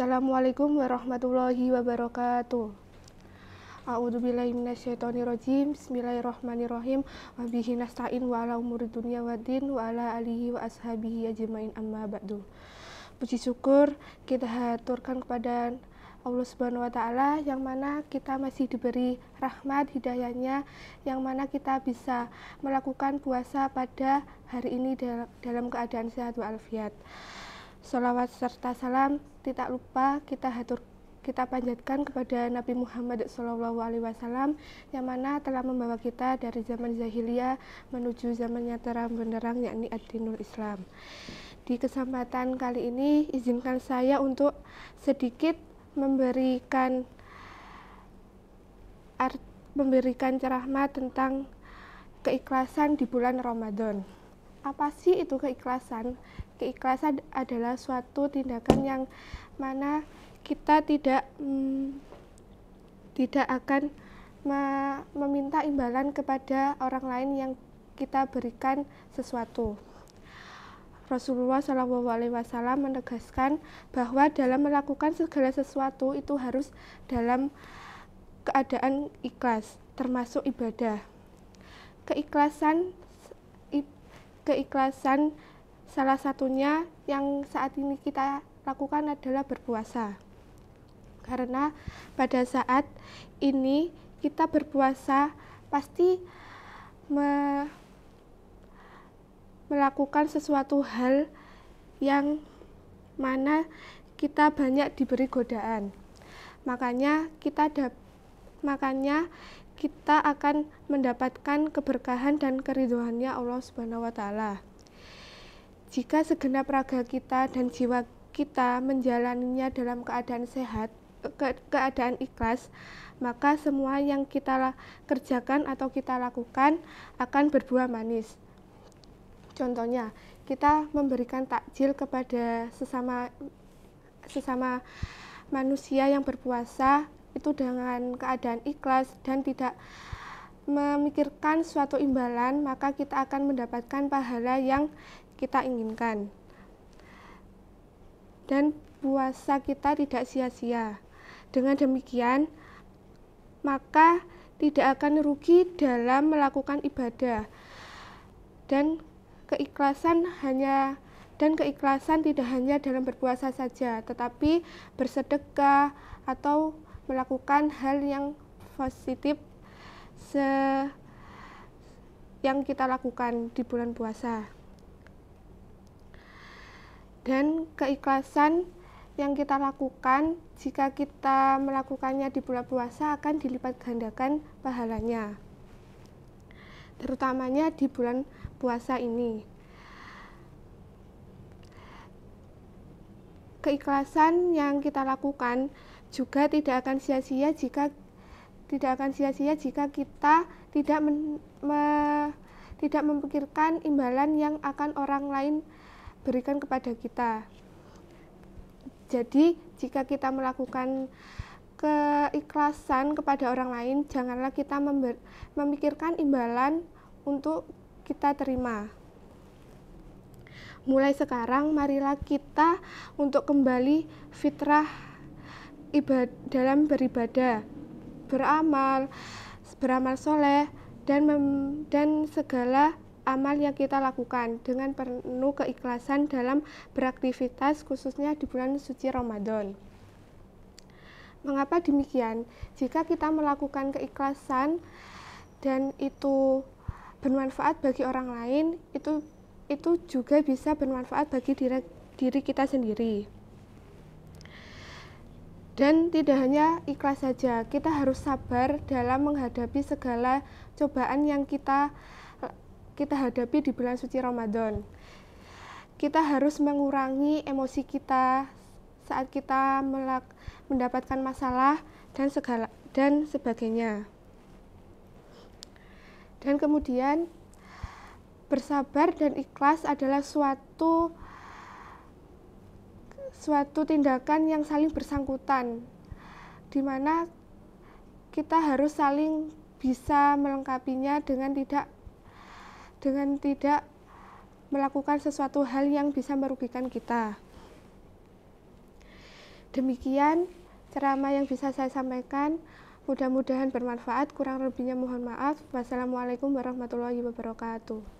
Assalamualaikum warahmatullahi wabarakatuh. minasyaitonir rajim. Bismillahirrahmanirrahim. Wa bihi nasta'in wa ala umuri dunya waddin wa ala alihi wa ashabihi ajmain amma ba'du. Puji syukur kita haturkan kepada Allah Subhanahu wa taala yang mana kita masih diberi rahmat hidayahnya yang mana kita bisa melakukan puasa pada hari ini dalam keadaan sehat walafiat. Salawat serta salam tidak lupa kita hatur kita panjatkan kepada Nabi Muhammad SAW yang mana telah membawa kita dari zaman jahiliyah menuju zamannya terang benderang yakni ad Islam. Di kesempatan kali ini izinkan saya untuk sedikit memberikan art, memberikan ceramah tentang keikhlasan di bulan Ramadan apa sih itu keikhlasan? Keikhlasan adalah suatu tindakan yang mana kita tidak hmm, tidak akan meminta imbalan kepada orang lain yang kita berikan sesuatu. Rasulullah Shallallahu Alaihi Wasallam menegaskan bahwa dalam melakukan segala sesuatu itu harus dalam keadaan ikhlas, termasuk ibadah. Keikhlasan keikhlasan salah satunya yang saat ini kita lakukan adalah berpuasa. Karena pada saat ini kita berpuasa pasti me melakukan sesuatu hal yang mana kita banyak diberi godaan. Makanya kita dapat makanya kita akan mendapatkan keberkahan dan keridhoannya Allah Subhanahu wa taala. Jika segenap raga kita dan jiwa kita menjalaninya dalam keadaan sehat, ke keadaan ikhlas, maka semua yang kita kerjakan atau kita lakukan akan berbuah manis. Contohnya, kita memberikan takjil kepada sesama sesama manusia yang berpuasa, itu dengan keadaan ikhlas dan tidak memikirkan suatu imbalan, maka kita akan mendapatkan pahala yang kita inginkan. Dan puasa kita tidak sia-sia. Dengan demikian, maka tidak akan rugi dalam melakukan ibadah. Dan keikhlasan hanya dan keikhlasan tidak hanya dalam berpuasa saja, tetapi bersedekah atau melakukan hal yang positif se yang kita lakukan di bulan puasa. Dan keikhlasan yang kita lakukan jika kita melakukannya di bulan puasa akan dilipat gandakan pahalanya. Terutamanya di bulan puasa ini. Keikhlasan yang kita lakukan juga tidak akan sia-sia jika tidak akan sia-sia jika kita tidak men, me, tidak memikirkan imbalan yang akan orang lain berikan kepada kita. Jadi, jika kita melakukan keikhlasan kepada orang lain, janganlah kita member, memikirkan imbalan untuk kita terima. Mulai sekarang, marilah kita untuk kembali fitrah ibad, dalam beribadah, beramal, beramal soleh, dan, mem, dan segala amal yang kita lakukan dengan penuh keikhlasan dalam beraktivitas khususnya di bulan suci Ramadan. Mengapa demikian? Jika kita melakukan keikhlasan dan itu bermanfaat bagi orang lain, itu itu juga bisa bermanfaat bagi diri, diri kita sendiri. Dan tidak hanya ikhlas saja, kita harus sabar dalam menghadapi segala cobaan yang kita eh, kita hadapi di bulan suci Ramadan. Kita harus mengurangi emosi kita saat kita melak, mendapatkan masalah dan segala dan sebagainya. Dan kemudian bersabar dan ikhlas adalah suatu suatu tindakan yang saling bersangkutan, di mana kita harus saling bisa melengkapinya dengan tidak dengan tidak melakukan sesuatu hal yang bisa merugikan kita. Demikian ceramah yang bisa saya sampaikan. Mudah-mudahan bermanfaat. Kurang lebihnya mohon maaf. Wassalamualaikum warahmatullahi wabarakatuh.